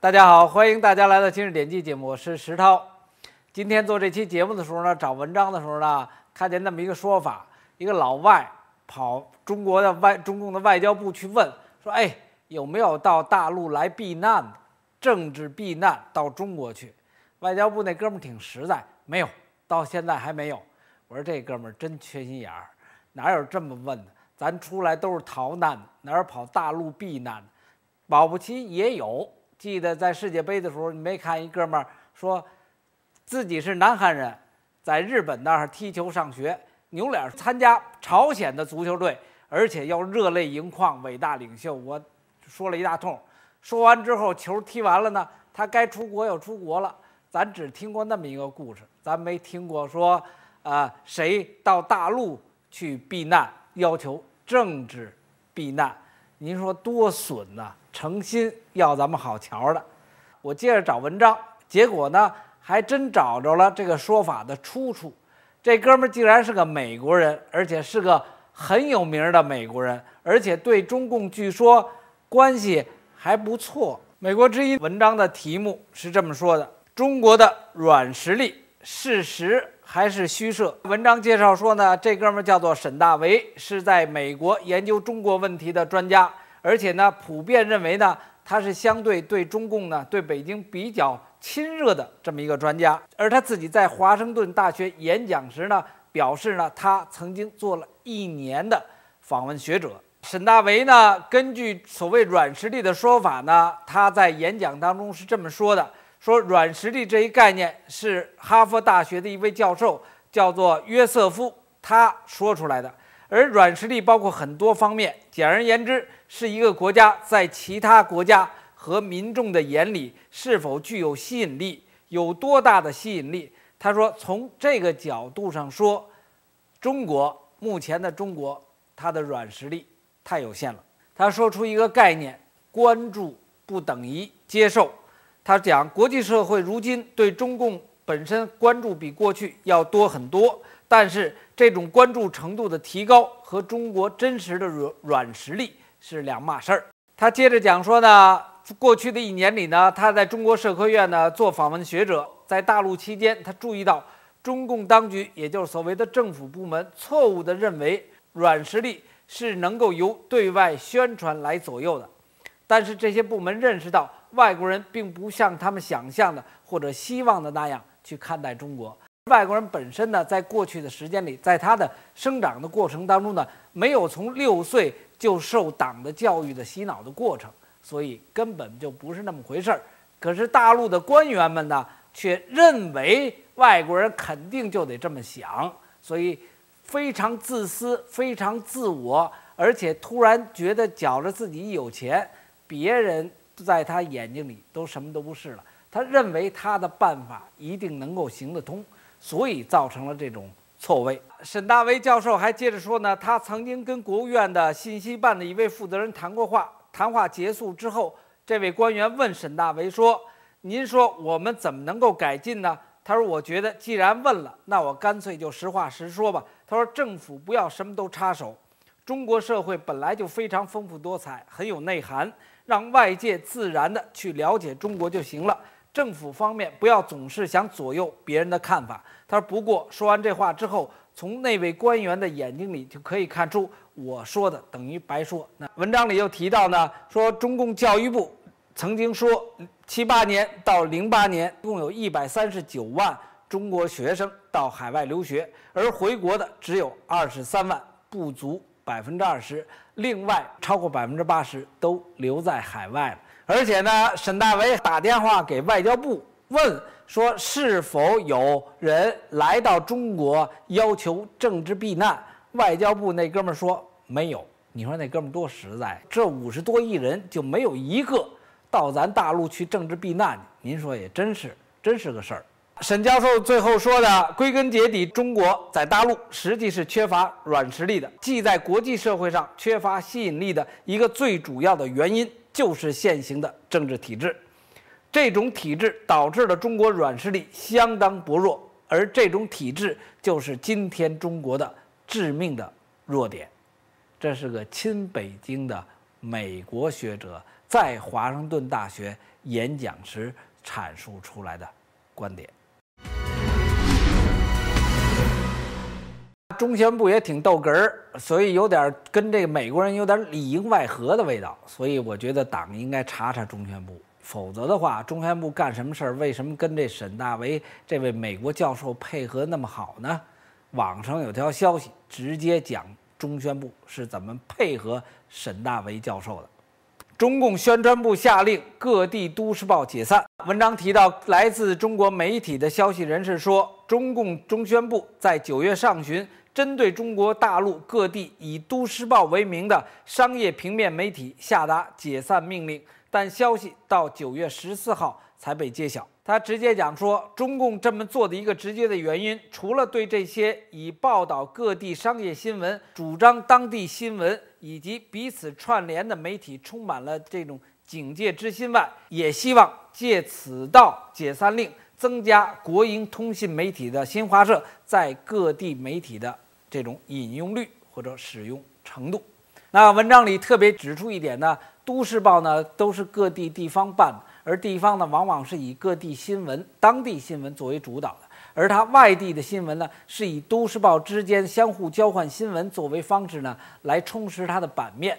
大家好，欢迎大家来到《今日点击节目，我是石涛。今天做这期节目的时候呢，找文章的时候呢，看见那么一个说法：一个老外跑中国的外，中共的外交部去问，说：“哎，有没有到大陆来避难？政治避难到中国去？”外交部那哥们儿挺实在，没有，到现在还没有。我说这哥们儿真缺心眼儿，哪有这么问的？咱出来都是逃难，的，哪有跑大陆避难？的？保不齐也有。记得在世界杯的时候，你没看一哥们儿说，自己是南韩人，在日本那儿踢球上学，扭脸参加朝鲜的足球队，而且要热泪盈眶，伟大领袖，我说了一大通。说完之后，球踢完了呢，他该出国要出国了。咱只听过那么一个故事，咱没听过说啊，谁到大陆去避难，要求政治避难，您说多损呐。诚心要咱们好瞧的，我接着找文章，结果呢还真找着了这个说法的出处。这哥们儿竟然是个美国人，而且是个很有名的美国人，而且对中共据说关系还不错。美国之音文章的题目是这么说的：“中国的软实力，事实还是虚设。”文章介绍说呢，这哥们儿叫做沈大为，是在美国研究中国问题的专家。而且呢，普遍认为呢，他是相对对中共呢、对北京比较亲热的这么一个专家。而他自己在华盛顿大学演讲时呢，表示呢，他曾经做了一年的访问学者。沈大为呢，根据所谓“软实力”的说法呢，他在演讲当中是这么说的：“说软实力这一概念是哈佛大学的一位教授叫做约瑟夫他说出来的。”而软实力包括很多方面，简而言之，是一个国家在其他国家和民众的眼里是否具有吸引力，有多大的吸引力。他说，从这个角度上说，中国目前的中国，它的软实力太有限了。他说出一个概念：关注不等于接受。他讲，国际社会如今对中共。本身关注比过去要多很多，但是这种关注程度的提高和中国真实的软软实力是两码事儿。他接着讲说呢，过去的一年里呢，他在中国社科院呢做访问学者，在大陆期间，他注意到中共当局，也就是所谓的政府部门，错误地认为软实力是能够由对外宣传来左右的，但是这些部门认识到，外国人并不像他们想象的或者希望的那样。去看待中国外国人本身呢，在过去的时间里，在他的生长的过程当中呢，没有从六岁就受党的教育的洗脑的过程，所以根本就不是那么回事儿。可是大陆的官员们呢，却认为外国人肯定就得这么想，所以非常自私，非常自我，而且突然觉得觉着自己有钱，别人在他眼睛里都什么都不是了。他认为他的办法一定能够行得通，所以造成了这种错位。沈大为教授还接着说呢，他曾经跟国务院的信息办的一位负责人谈过话。谈话结束之后，这位官员问沈大为说：“您说我们怎么能够改进呢？”他说：“我觉得既然问了，那我干脆就实话实说吧。”他说：“政府不要什么都插手，中国社会本来就非常丰富多彩，很有内涵，让外界自然的去了解中国就行了。”政府方面不要总是想左右别人的看法。他说：“不过，说完这话之后，从那位官员的眼睛里就可以看出，我说的等于白说。”那文章里又提到呢，说中共教育部曾经说，七八年到零八年，共有一百三十九万中国学生到海外留学，而回国的只有二十三万，不足百分之二十。另外，超过百分之八十都留在海外了。而且呢，沈大为打电话给外交部问说：“是否有人来到中国要求政治避难？”外交部那哥们儿说：“没有。”你说那哥们儿多实在！这五十多亿人就没有一个到咱大陆去政治避难您说也真是，真是个事儿。沈教授最后说的，归根结底，中国在大陆实际是缺乏软实力的，既在国际社会上缺乏吸引力的一个最主要的原因。就是现行的政治体制，这种体制导致了中国软实力相当薄弱，而这种体制就是今天中国的致命的弱点。这是个亲北京的美国学者在华盛顿大学演讲时阐述出来的观点。中宣部也挺逗哏儿，所以有点跟这个美国人有点里应外合的味道，所以我觉得党应该查查中宣部，否则的话，中宣部干什么事儿？为什么跟这沈大为这位美国教授配合那么好呢？网上有条消息，直接讲中宣部是怎么配合沈大为教授的。中共宣传部下令各地都市报解散。文章提到，来自中国媒体的消息人士说，中共中宣部在九月上旬。针对中国大陆各地以都市报为名的商业平面媒体下达解散命令，但消息到九月十四号才被揭晓。他直接讲说，中共这么做的一个直接的原因，除了对这些以报道各地商业新闻、主张当地新闻以及彼此串联的媒体充满了这种警戒之心外，也希望借此道解散令。增加国营通信媒体的新华社在各地媒体的这种引用率或者使用程度。那文章里特别指出一点呢，都市报呢都是各地地方办，而地方呢往往是以各地新闻、当地新闻作为主导的，而它外地的新闻呢是以都市报之间相互交换新闻作为方式呢来充实它的版面，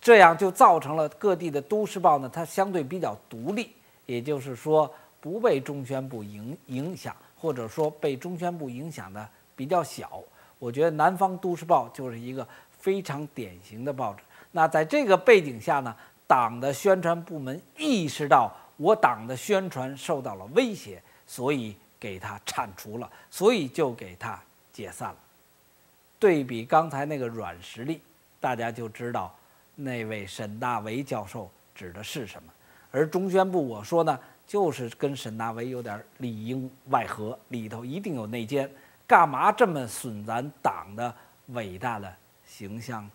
这样就造成了各地的都市报呢它相对比较独立，也就是说。不被中宣部影影响，或者说被中宣部影响的比较小，我觉得南方都市报就是一个非常典型的报纸。那在这个背景下呢，党的宣传部门意识到我党的宣传受到了威胁，所以给他铲除了，所以就给他解散了。对比刚才那个软实力，大家就知道那位沈大为教授指的是什么。而中宣部，我说呢。就是跟沈大为有点里应外合，里头一定有内奸，干嘛这么损咱党的伟大的形象？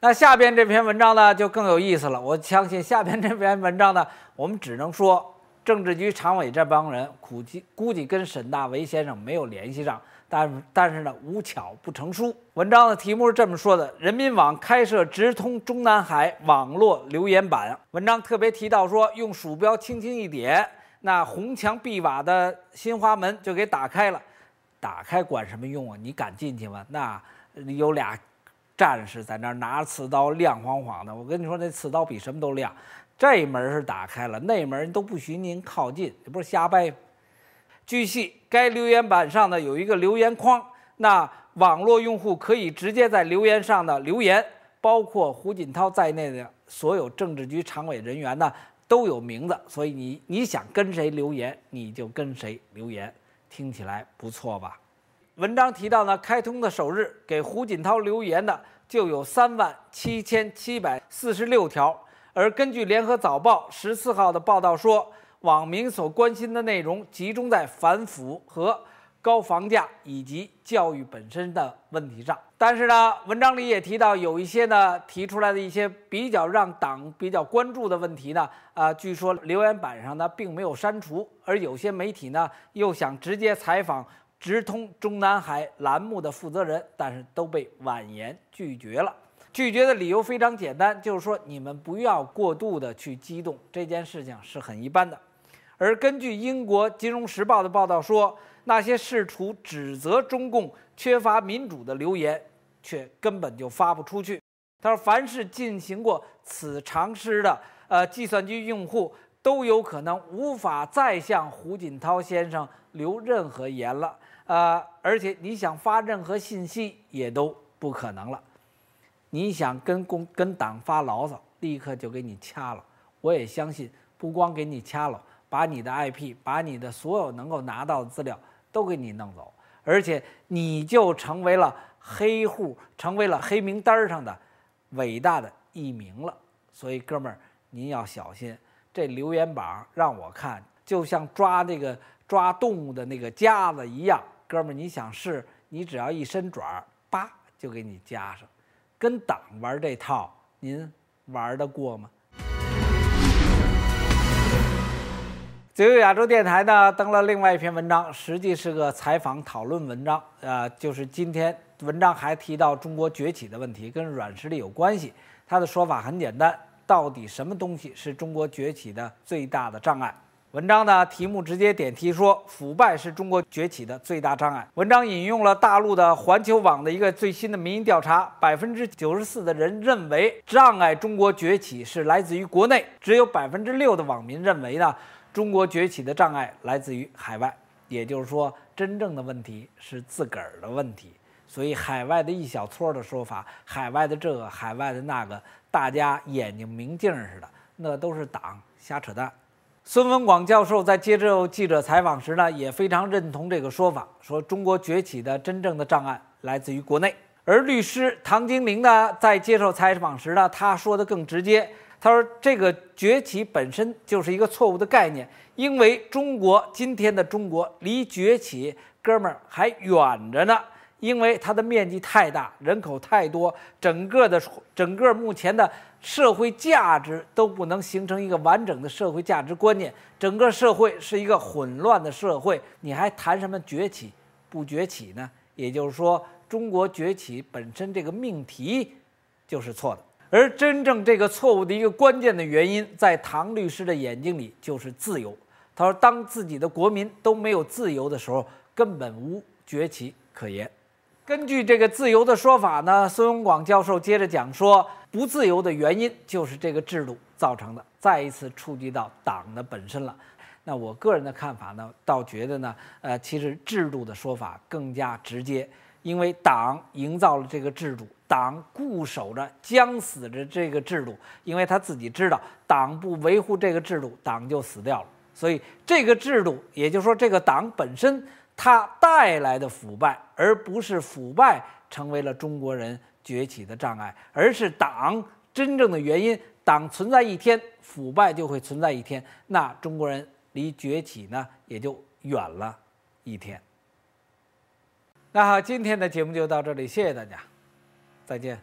那下边这篇文章呢，就更有意思了。我相信下边这篇文章呢，我们只能说。政治局常委这帮人，估计估计跟沈大为先生没有联系上，但但是呢，无巧不成书。文章的题目是这么说的：人民网开设直通中南海网络留言板。文章特别提到说，用鼠标轻轻一点，那红墙碧瓦的新华门就给打开了。打开管什么用啊？你敢进去吗？那有俩战士在那儿拿着刺刀，亮晃晃的。我跟你说，那刺刀比什么都亮。这门是打开了，那门都不许您靠近，不是瞎掰。据悉，该留言板上呢有一个留言框，那网络用户可以直接在留言上的留言，包括胡锦涛在内的所有政治局常委人员呢都有名字，所以你你想跟谁留言，你就跟谁留言，听起来不错吧？文章提到呢，开通的首日给胡锦涛留言的就有三万七千七百四十六条。而根据《联合早报》十四号的报道说，网民所关心的内容集中在反腐和高房价以及教育本身的问题上。但是呢，文章里也提到，有一些呢提出来的一些比较让党比较关注的问题呢，啊，据说留言板上呢并没有删除。而有些媒体呢又想直接采访“直通中南海”栏目的负责人，但是都被婉言拒绝了。拒绝的理由非常简单，就是说你们不要过度的去激动，这件事情是很一般的。而根据英国《金融时报》的报道说，那些试图指责中共缺乏民主的留言，却根本就发不出去。他说，凡是进行过此尝试的，呃，计算机用户都有可能无法再向胡锦涛先生留任何言了，呃，而且你想发任何信息也都不可能了。你想跟公跟党发牢骚，立刻就给你掐了。我也相信，不光给你掐了，把你的 IP，把你的所有能够拿到的资料都给你弄走，而且你就成为了黑户，成为了黑名单上的伟大的一名了。所以，哥们儿，您要小心这留言板让我看，就像抓那个抓动物的那个夹子一样。哥们儿，你想试，你只要一伸爪，叭，就给你夹上。跟党玩这套，您玩得过吗？自由亚洲电台呢登了另外一篇文章，实际是个采访讨论文章。啊，就是今天文章还提到中国崛起的问题，跟软实力有关系。他的说法很简单：到底什么东西是中国崛起的最大的障碍？文章呢，题目直接点题说，腐败是中国崛起的最大障碍。文章引用了大陆的环球网的一个最新的民意调查，百分之九十四的人认为障碍中国崛起是来自于国内，只有百分之六的网民认为呢，中国崛起的障碍来自于海外。也就是说，真正的问题是自个儿的问题。所以，海外的一小撮的说法，海外的这个、海外的那个，大家眼睛明镜似的，那都是党瞎扯淡。孙文广教授在接受记者采访时呢，也非常认同这个说法，说中国崛起的真正的障碍来自于国内。而律师唐金玲呢，在接受采访时呢，他说的更直接，他说这个崛起本身就是一个错误的概念，因为中国今天的中国离崛起，哥们儿还远着呢。因为它的面积太大，人口太多，整个的整个目前的社会价值都不能形成一个完整的社会价值观念，整个社会是一个混乱的社会，你还谈什么崛起，不崛起呢？也就是说，中国崛起本身这个命题就是错的。而真正这个错误的一个关键的原因，在唐律师的眼睛里就是自由。他说，当自己的国民都没有自由的时候，根本无崛起可言。根据这个自由的说法呢，孙永广教授接着讲说，不自由的原因就是这个制度造成的，再一次触及到党的本身了。那我个人的看法呢，倒觉得呢，呃，其实制度的说法更加直接，因为党营造了这个制度，党固守着将死着这个制度，因为他自己知道，党不维护这个制度，党就死掉了。所以这个制度，也就是说这个党本身。它带来的腐败，而不是腐败成为了中国人崛起的障碍，而是党真正的原因。党存在一天，腐败就会存在一天，那中国人离崛起呢，也就远了一天。那好，今天的节目就到这里，谢谢大家，再见。